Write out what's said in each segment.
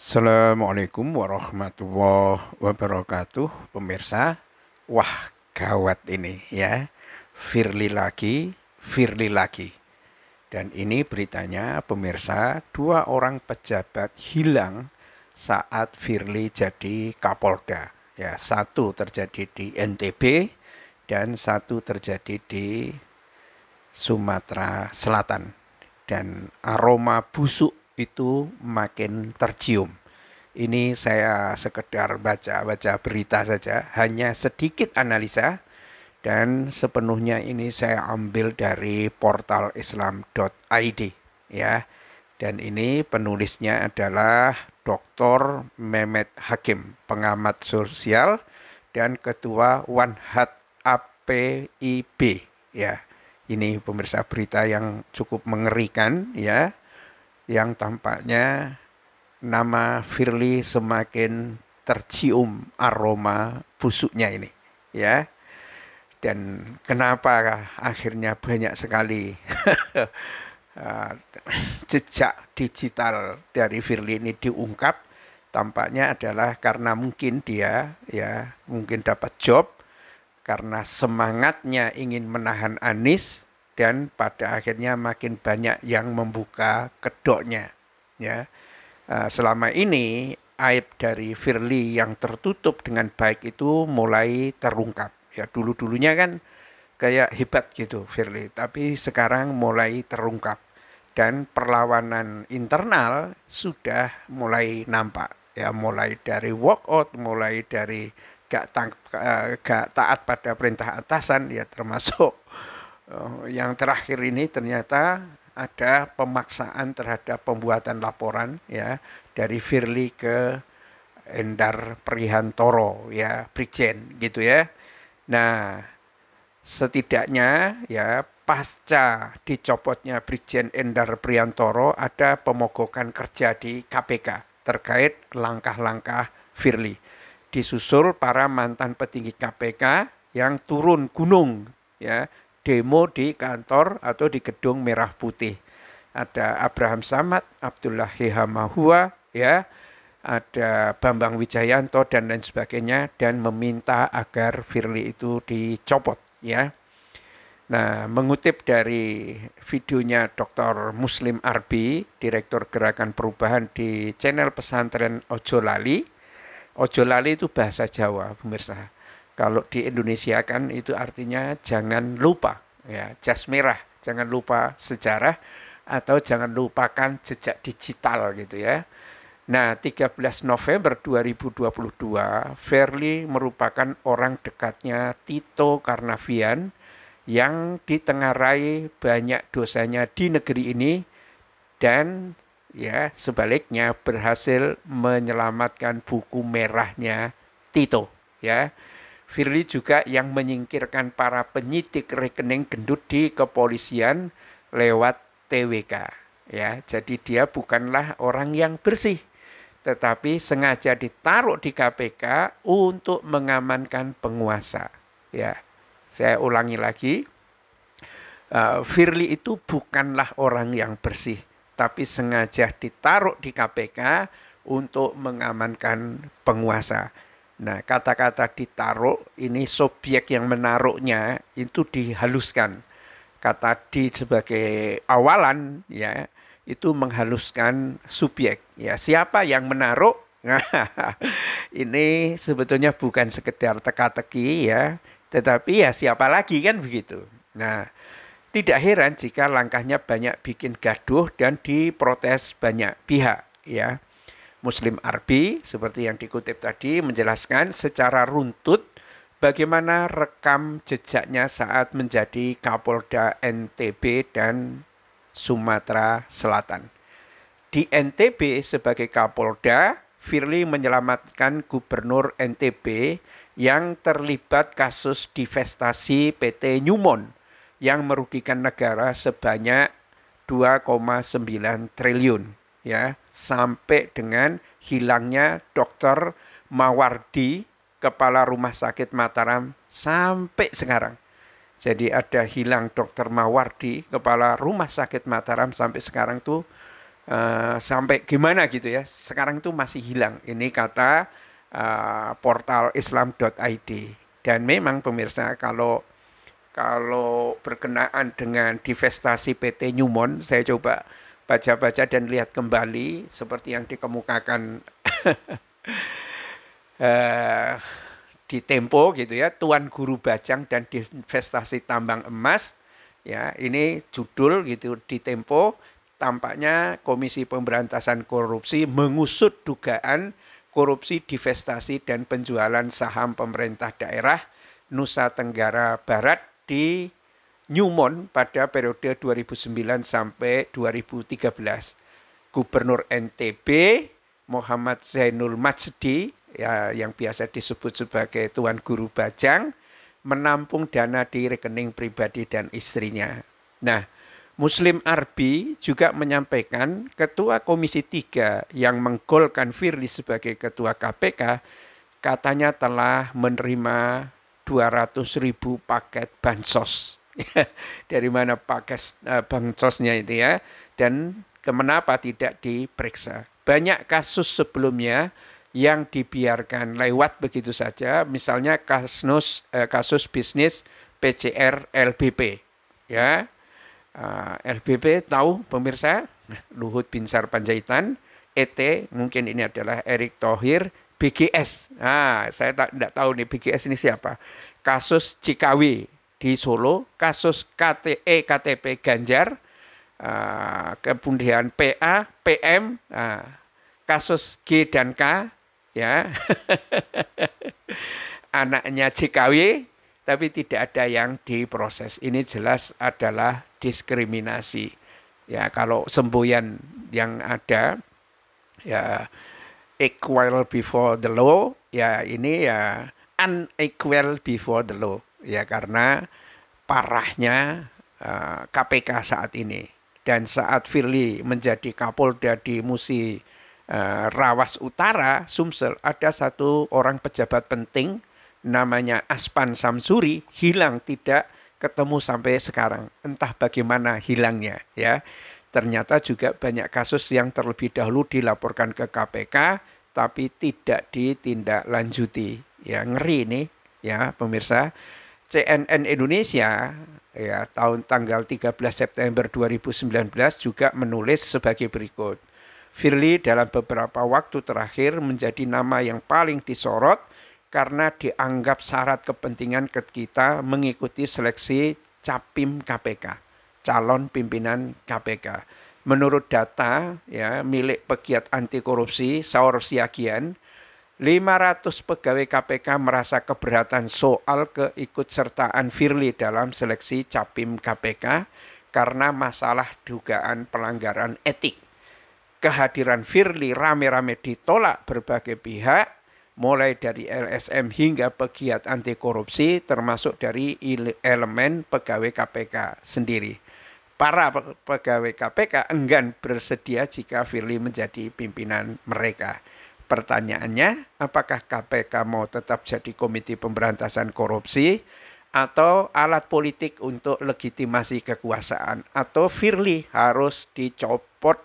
Assalamualaikum warahmatullahi wabarakatuh Pemirsa Wah gawat ini ya Firly lagi Firly lagi Dan ini beritanya pemirsa Dua orang pejabat hilang saat Firly jadi Kapolda ya Satu terjadi di NTB Dan satu terjadi di Sumatera Selatan Dan aroma busuk itu makin tercium. Ini saya sekedar baca-baca berita saja, hanya sedikit analisa dan sepenuhnya ini saya ambil dari portal islam.id ya. Dan ini penulisnya adalah Dr. Mehmet Hakim, pengamat sosial dan ketua One Hat APIB ya. Ini pemirsa berita yang cukup mengerikan ya yang tampaknya nama Firly semakin tercium aroma busuknya ini ya dan kenapa akhirnya banyak sekali eh, jejak digital dari Firly ini diungkap tampaknya adalah karena mungkin dia ya mungkin dapat job karena semangatnya ingin menahan Anis dan pada akhirnya makin banyak yang membuka kedoknya ya Eh, selama ini aib dari Firly yang tertutup dengan baik itu mulai terungkap. Ya dulu-dulunya kan kayak hebat gitu Firly, tapi sekarang mulai terungkap dan perlawanan internal sudah mulai nampak. Ya mulai dari walkout, mulai dari gak, tang, eh, gak taat pada perintah atasan ya termasuk eh, yang terakhir ini ternyata ada pemaksaan terhadap pembuatan laporan ya dari Firly ke Endar Prihantoro ya Brigjen gitu ya. Nah, setidaknya ya pasca dicopotnya Brigjen Endar Priantoro ada pemogokan kerja di KPK terkait langkah-langkah Firly. Disusul para mantan petinggi KPK yang turun gunung ya demo di kantor atau di gedung Merah Putih. Ada Abraham Samad, Abdullah Hehamahua, ya, ada Bambang Wijayanto dan lain sebagainya dan meminta agar Firly itu dicopot, ya. Nah, mengutip dari videonya Dr. Muslim Arbi, Direktur Gerakan Perubahan di channel pesantren Ojo Lali. Ojo Lali itu bahasa Jawa, pemirsa. Kalau di Indonesia kan itu artinya jangan lupa ya, jas merah, jangan lupa sejarah atau jangan lupakan jejak digital gitu ya. Nah, 13 November 2022, Verly merupakan orang dekatnya Tito Karnavian yang ditengarai banyak dosanya di negeri ini dan ya sebaliknya berhasil menyelamatkan buku merahnya Tito ya. Firly juga yang menyingkirkan para penyidik rekening gendut di kepolisian lewat TWK. Ya, jadi dia bukanlah orang yang bersih, tetapi sengaja ditaruh di KPK untuk mengamankan penguasa. Ya, saya ulangi lagi, uh, Firly itu bukanlah orang yang bersih, tapi sengaja ditaruh di KPK untuk mengamankan penguasa. Nah, kata-kata ditaruh ini subjek yang menaruhnya itu dihaluskan. Kata di sebagai awalan ya, itu menghaluskan subjek. Ya, siapa yang menaruh? ini sebetulnya bukan sekedar teka-teki ya, tetapi ya siapa lagi kan begitu. Nah, tidak heran jika langkahnya banyak bikin gaduh dan diprotes banyak pihak ya. Muslim Arbi seperti yang dikutip tadi menjelaskan secara runtut bagaimana rekam jejaknya saat menjadi Kapolda NTB dan Sumatera Selatan. Di NTB sebagai Kapolda, Firly menyelamatkan Gubernur NTB yang terlibat kasus divestasi PT Newmont yang merugikan negara sebanyak 2,9 triliun ya sampai dengan hilangnya dokter Mawardi kepala rumah sakit Mataram sampai sekarang. Jadi ada hilang dokter Mawardi kepala rumah sakit Mataram sampai sekarang tuh Uh, sampai gimana gitu ya sekarang tuh masih hilang ini kata uh, portal islam.id dan memang pemirsa kalau kalau berkenaan dengan divestasi PT Newmont saya coba baca-baca dan lihat kembali seperti yang dikemukakan uh, di Tempo gitu ya, Tuan Guru Bajang dan investasi Tambang Emas. Ya, ini judul gitu di Tempo tampaknya Komisi Pemberantasan Korupsi mengusut dugaan korupsi divestasi dan penjualan saham pemerintah daerah Nusa Tenggara Barat di Newmont pada periode 2009 sampai 2013. Gubernur NTB Muhammad Zainul Majdi ya, yang biasa disebut sebagai Tuan Guru Bajang menampung dana di rekening pribadi dan istrinya. Nah, Muslim Arbi juga menyampaikan Ketua Komisi 3 yang menggolkan Firly sebagai Ketua KPK katanya telah menerima 200 ribu paket bansos. dari mana pakai uh, bangsosnya itu ya dan kenapa tidak diperiksa. Banyak kasus sebelumnya yang dibiarkan lewat begitu saja, misalnya kasus eh, kasus bisnis PCR LBP ya. Uh, eh, LBP tahu pemirsa Luhut Binsar Panjaitan, ET mungkin ini adalah Erick Thohir, BGS. Nah, saya tak tidak tahu nih BGS ini siapa. Kasus Cikawi di Solo kasus KTE KTP Ganjar uh, kemudian PA PM uh, eh, kasus G dan K ya anaknya JKW tapi tidak ada yang diproses ini jelas adalah diskriminasi ya kalau semboyan yang ada ya equal before the law ya ini ya unequal before the law ya karena parahnya uh, eh, KPK saat ini dan saat Firly menjadi Kapolda di Musi uh, Rawas Utara Sumsel ada satu orang pejabat penting namanya Aspan Samsuri hilang tidak ketemu sampai sekarang entah bagaimana hilangnya ya ternyata juga banyak kasus yang terlebih dahulu dilaporkan ke KPK tapi tidak ditindaklanjuti ya ngeri nih ya pemirsa CNN Indonesia ya tahun tanggal 13 September 2019 juga menulis sebagai berikut. Firly dalam beberapa waktu terakhir menjadi nama yang paling disorot karena dianggap syarat kepentingan kita mengikuti seleksi capim KPK, calon pimpinan KPK. Menurut data ya milik pegiat anti korupsi Saur Siagian, 500 pegawai KPK merasa keberatan soal keikutsertaan Firly dalam seleksi capim KPK karena masalah dugaan pelanggaran etik. Kehadiran Firly rame-rame ditolak berbagai pihak, mulai dari LSM hingga pegiat anti korupsi termasuk dari elemen pegawai KPK sendiri. Para pegawai KPK enggan bersedia jika Firly menjadi pimpinan mereka. Pertanyaannya, apakah KPK mau tetap jadi Komite Pemberantasan Korupsi atau alat politik untuk legitimasi kekuasaan atau Firly harus dicopot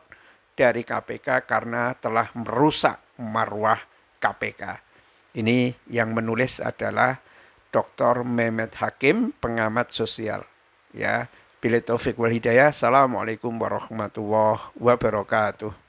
dari KPK karena telah merusak marwah KPK. Ini yang menulis adalah Dr. Mehmet Hakim, pengamat sosial. Ya, Bila Taufik wal Assalamualaikum warahmatullahi wabarakatuh.